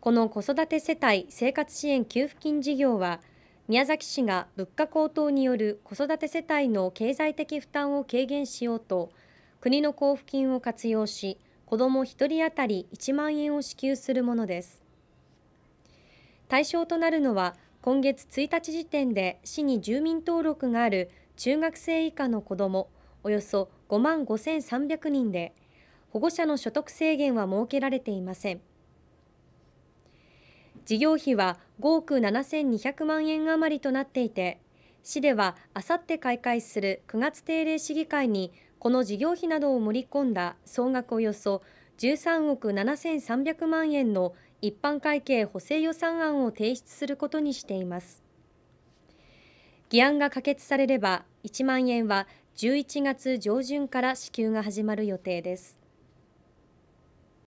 この子育て世帯生活支援給付金事業は宮崎市が物価高騰による子育て世帯の経済的負担を軽減しようと国の交付金を活用し子ども1人当たり1万円を支給するものです対象となるのは今月1日時点で市に住民登録がある中学生以下の子どもおよそ5万5300人で保護者の所得制限は設けられていません。事業費は5億7200万円余りとなっていて、市ではあさって開会する9月定例市議会に、この事業費などを盛り込んだ総額およそ13億7300万円の一般会計補正予算案を提出することにしています。議案が可決されれば、1万円は11月上旬から支給が始まる予定です。